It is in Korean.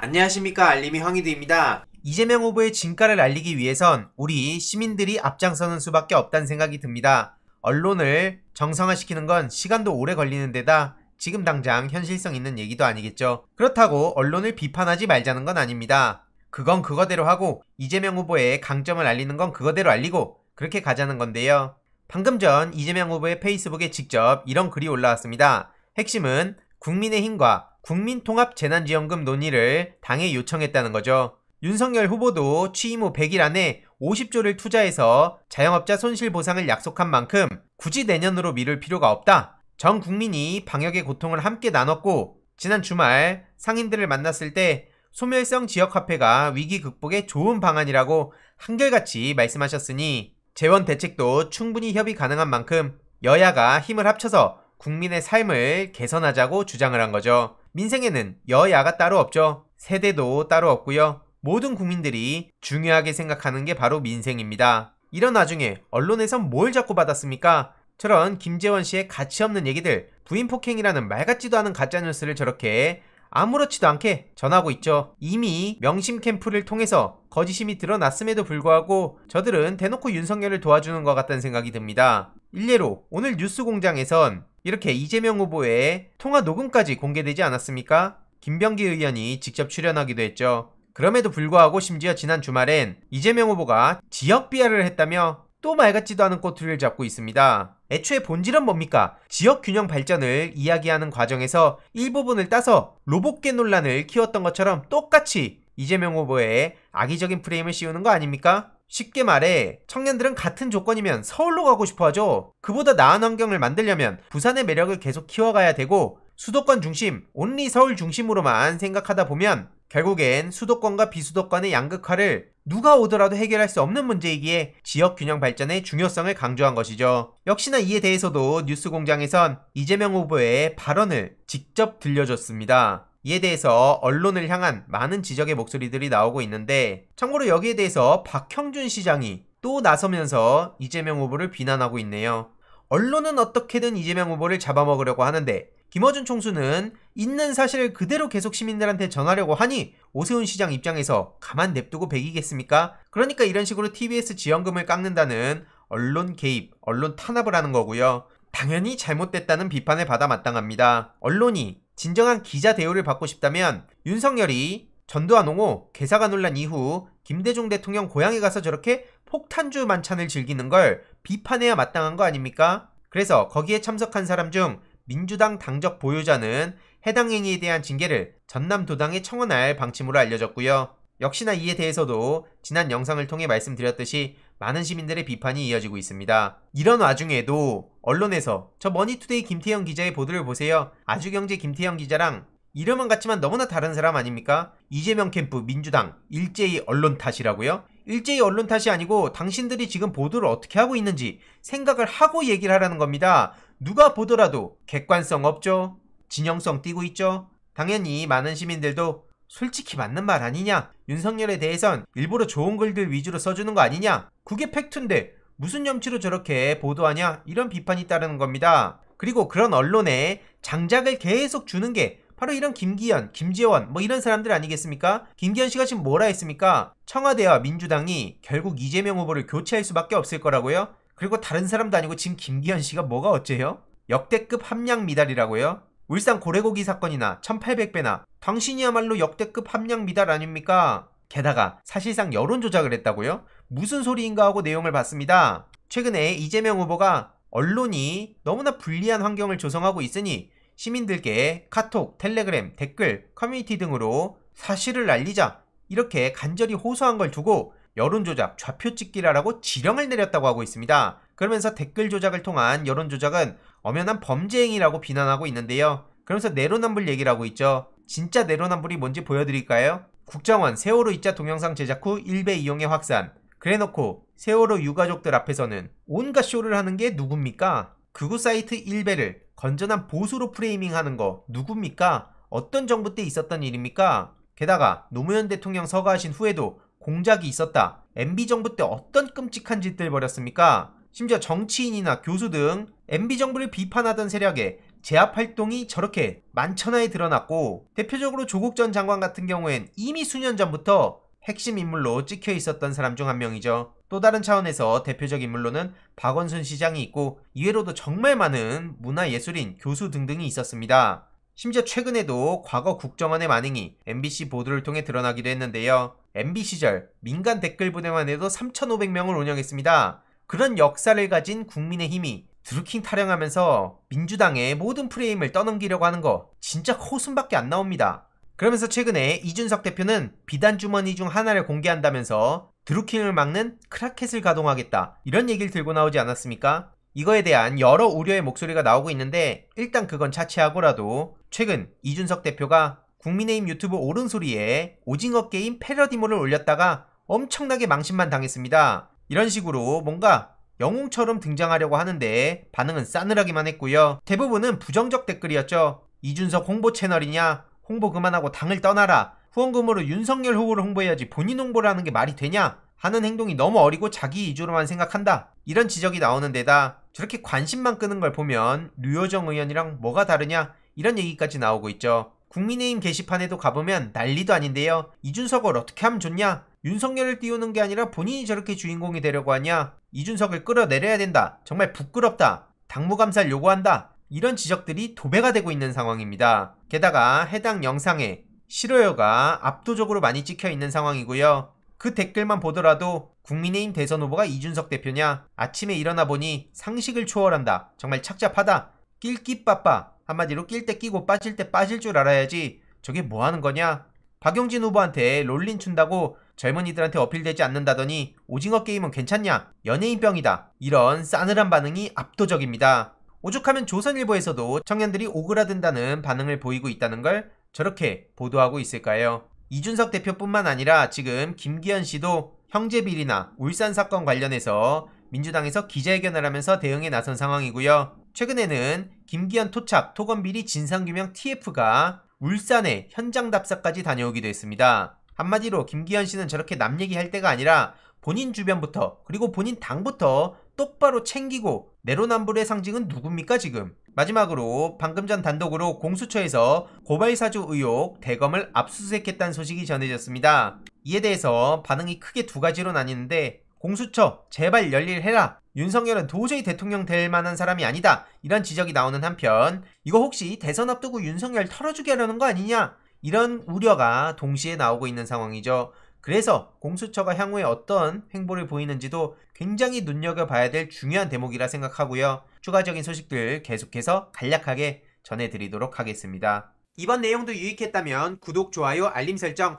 안녕하십니까 알림이 황희드입니다. 이재명 후보의 진가를 알리기 위해선 우리 시민들이 앞장서는 수밖에 없다는 생각이 듭니다. 언론을 정상화시키는 건 시간도 오래 걸리는 데다 지금 당장 현실성 있는 얘기도 아니겠죠. 그렇다고 언론을 비판하지 말자는 건 아닙니다. 그건 그거대로 하고 이재명 후보의 강점을 알리는 건 그거대로 알리고 그렇게 가자는 건데요. 방금 전 이재명 후보의 페이스북에 직접 이런 글이 올라왔습니다. 핵심은 국민의힘과 국민통합재난지원금 논의를 당에 요청했다는 거죠. 윤석열 후보도 취임 후 100일 안에 50조를 투자해서 자영업자 손실 보상을 약속한 만큼 굳이 내년으로 미룰 필요가 없다. 전 국민이 방역의 고통을 함께 나눴고 지난 주말 상인들을 만났을 때 소멸성 지역화폐가 위기 극복에 좋은 방안이라고 한결같이 말씀하셨으니 재원 대책도 충분히 협의 가능한 만큼 여야가 힘을 합쳐서 국민의 삶을 개선하자고 주장을 한 거죠. 민생에는 여야가 따로 없죠. 세대도 따로 없고요. 모든 국민들이 중요하게 생각하는 게 바로 민생입니다. 이런 와중에 언론에선 뭘 자꾸 받았습니까? 저런 김재원 씨의 가치 없는 얘기들, 부인 폭행이라는 말 같지도 않은 가짜 뉴스를 저렇게 아무렇지도 않게 전하고 있죠. 이미 명심 캠프를 통해서 거짓심이 드러났음에도 불구하고 저들은 대놓고 윤석열을 도와주는 것 같다는 생각이 듭니다. 일례로 오늘 뉴스 공장에선 이렇게 이재명 후보의 통화 녹음까지 공개되지 않았습니까? 김병기 의원이 직접 출연하기도 했죠. 그럼에도 불구하고 심지어 지난 주말엔 이재명 후보가 지역 비하를 했다며 또 말 같지도 않은 꼬투리를 잡고 있습니다. 애초에 본질은 뭡니까? 지역 균형 발전을 이야기하는 과정에서 일부분을 따서 로봇계 논란을 키웠던 것처럼 똑같이 이재명 후보의 악의적인 프레임을 씌우는 거 아닙니까? 쉽게 말해 청년들은 같은 조건이면 서울로 가고 싶어 하죠. 그보다 나은 환경을 만들려면 부산의 매력을 계속 키워가야 되고 수도권 중심, 온리 서울 중심으로만 생각하다 보면 결국엔 수도권과 비수도권의 양극화를 누가 오더라도 해결할 수 없는 문제이기에 지역 균형 발전의 중요성을 강조한 것이죠. 역시나 이에 대해서도 뉴스 공장에선 이재명 후보의 발언을 직접 들려줬습니다. 이에 대해서 언론을 향한 많은 지적의 목소리들이 나오고 있는데 참고로 여기에 대해서 박형준 시장이 또 나서면서 이재명 후보를 비난하고 있네요. 언론은 어떻게든 이재명 후보를 잡아먹으려고 하는데 김어준 총수는 있는 사실을 그대로 계속 시민들한테 전하려고 하니 오세훈 시장 입장에서 가만 냅두고 베기겠습니까 그러니까 이런 식으로 TBS 지원금을 깎는다는 언론 개입, 언론 탄압을 하는 거고요. 당연히 잘못됐다는 비판을 받아 마땅합니다. 언론이 진정한 기자 대우를 받고 싶다면 윤석열이 전두환 옹호 개사가 논란 이후 김대중 대통령 고향에 가서 저렇게 폭탄주 만찬을 즐기는 걸 비판해야 마땅한 거 아닙니까? 그래서 거기에 참석한 사람 중 민주당 당적 보유자는 해당 행위에 대한 징계를 전남도당에 청원할 방침으로 알려졌고요. 역시나 이에 대해서도 지난 영상을 통해 말씀드렸듯이 많은 시민들의 비판이 이어지고 있습니다. 이런 와중에도 언론에서 저 머니투데이 김태형 기자의 보도를 보세요. 아주경제 김태형 기자랑 이름은 같지만 너무나 다른 사람 아닙니까? 이재명 캠프 민주당 일제히 언론 탓이라고요? 일제히 언론 탓이 아니고 당신들이 지금 보도를 어떻게 하고 있는지 생각을 하고 얘기를 하라는 겁니다. 누가 보더라도 객관성 없죠? 진영성 띄고 있죠? 당연히 많은 시민들도 솔직히 맞는 말 아니냐? 윤석열에 대해선 일부러 좋은 글들 위주로 써주는 거 아니냐? 그게 팩트인데 무슨 염치로 저렇게 보도하냐? 이런 비판이 따르는 겁니다. 그리고 그런 언론에 장작을 계속 주는 게 바로 이런 김기현, 김재원 뭐 이런 사람들 아니겠습니까? 김기현 씨가 지금 뭐라 했습니까? 청와대와 민주당이 결국 이재명 후보를 교체할 수밖에 없을 거라고요? 그리고 다른 사람도 아니고 지금 김기현 씨가 뭐가 어째요? 역대급 함량 미달이라고요? 울산 고래고기 사건이나 1800배나 당신이야말로 역대급 함량 미달 아닙니까? 게다가 사실상 여론 조작을 했다고요? 무슨 소리인가 하고 내용을 봤습니다. 최근에 이재명 후보가 언론이 너무나 불리한 환경을 조성하고 있으니 시민들께 카톡, 텔레그램, 댓글, 커뮤니티 등으로 사실을 알리자 이렇게 간절히 호소한 걸 두고 여론 조작, 좌표 찍기라라고 지령을 내렸다고 하고 있습니다. 그러면서 댓글 조작을 통한 여론 조작은 엄연한 범죄 행위라고 비난하고 있는데요. 그러면서 내로남불 얘기를 하고 있죠. 진짜 내로남불이 뭔지 보여드릴까요? 국정원 세월호 입자 동영상 제작 후 일배 이용의 확산. 그래놓고 세월호 유가족들 앞에서는 온갖 쇼를 하는 게 누굽니까? 극우 사이트 일배를 건전한 보수로 프레이밍하는 거 누굽니까? 어떤 정부 때 있었던 일입니까? 게다가 노무현 대통령 서거하신 후에도 공작이 있었다. MB 정부 때 어떤 끔찍한 짓들 벌였습니까? 심지어 정치인이나 교수 등 MB 정부를 비판하던 세력의 제압 활동이 저렇게 만천하에 드러났고 대표적으로 조국 전 장관 같은 경우엔 이미 수년 전부터 핵심 인물로 찍혀 있었던 사람 중 한 명이죠. 또 다른 차원에서 대표적 인물로는 박원순 시장이 있고 이외로도 정말 많은 문화예술인, 교수 등등이 있었습니다. 심지어 최근에도 과거 국정원의 만행이 MBC 보도를 통해 드러나기도 했는데요. MB 시절 민간 댓글 부대만 해도 3,500명을 운영했습니다. 그런 역사를 가진 국민의힘이 드루킹 타령하면서 민주당의 모든 프레임을 떠넘기려고 하는 거 진짜 코순밖에안 나옵니다. 그러면서 최근에 이준석 대표는 비단주머니 중 하나를 공개한다면서 드루킹을 막는 크라켓을 가동하겠다 이런 얘기를 들고 나오지 않았습니까? 이거에 대한 여러 우려의 목소리가 나오고 있는데 일단 그건 차치하고라도 최근 이준석 대표가 국민의힘 유튜브 오른소리에 오징어 게임 패러디모를 올렸다가 엄청나게 망신만 당했습니다. 이런 식으로 뭔가 영웅처럼 등장하려고 하는데 반응은 싸늘하기만 했고요. 대부분은 부정적 댓글이었죠. 이준석 홍보 채널이냐? 홍보 그만하고 당을 떠나라. 후원금으로 윤석열 후보를 홍보해야지 본인 홍보라는게 말이 되냐? 하는 행동이 너무 어리고 자기 위주로만 생각한다. 이런 지적이 나오는 데다 저렇게 관심만 끄는 걸 보면 류호정 의원이랑 뭐가 다르냐? 이런 얘기까지 나오고 있죠. 국민의힘 게시판에도 가보면 난리도 아닌데요. 이준석을 어떻게 하면 좋냐? 윤석열을 띄우는 게 아니라 본인이 저렇게 주인공이 되려고 하냐? 이준석을 끌어내려야 된다. 정말 부끄럽다. 당무감사를 요구한다. 이런 지적들이 도배가 되고 있는 상황입니다. 게다가 해당 영상에 싫어요가 압도적으로 많이 찍혀 있는 상황이고요. 그 댓글만 보더라도 국민의힘 대선 후보가 이준석 대표냐? 아침에 일어나 보니 상식을 초월한다. 정말 착잡하다. 낄끼빠빠. 한마디로 낄 때 끼고 빠질 때 빠질 줄 알아야지 저게 뭐 하는 거냐? 박용진 후보한테 롤린 춘다고 젊은이들한테 어필되지 않는다더니 오징어 게임은 괜찮냐? 연예인병이다. 이런 싸늘한 반응이 압도적입니다. 오죽하면 조선일보에서도 청년들이 오그라든다는 반응을 보이고 있다는 걸 저렇게 보도하고 있을까요? 이준석 대표뿐만 아니라 지금 김기현 씨도 형제 비리나 울산 사건 관련해서 민주당에서 기자회견을 하면서 대응에 나선 상황이고요. 최근에는 김기현 토착 토건비리 진상규명 TF가 울산에 현장 답사까지 다녀오기도 했습니다. 한마디로 김기현 씨는 저렇게 남 얘기할 때가 아니라 본인 주변부터 그리고 본인 당부터 똑바로 챙기고 내로남불의 상징은 누굽니까 지금? 마지막으로 방금 전 단독으로 공수처에서 고발사주 의혹 대검을 압수수색했다는 소식이 전해졌습니다. 이에 대해서 반응이 크게 두 가지로 나뉘는데 공수처 제발 열일해라. 윤석열은 도저히 대통령 될 만한 사람이 아니다. 이런 지적이 나오는 한편 이거 혹시 대선 앞두고 윤석열 털어주게 하려는 거 아니냐? 이런 우려가 동시에 나오고 있는 상황이죠. 그래서 공수처가 향후에 어떤 행보를 보이는지도 굉장히 눈여겨봐야 될 중요한 대목이라 생각하고요. 추가적인 소식들 계속해서 간략하게 전해드리도록 하겠습니다. 이번 내용도 유익했다면 구독, 좋아요, 알림 설정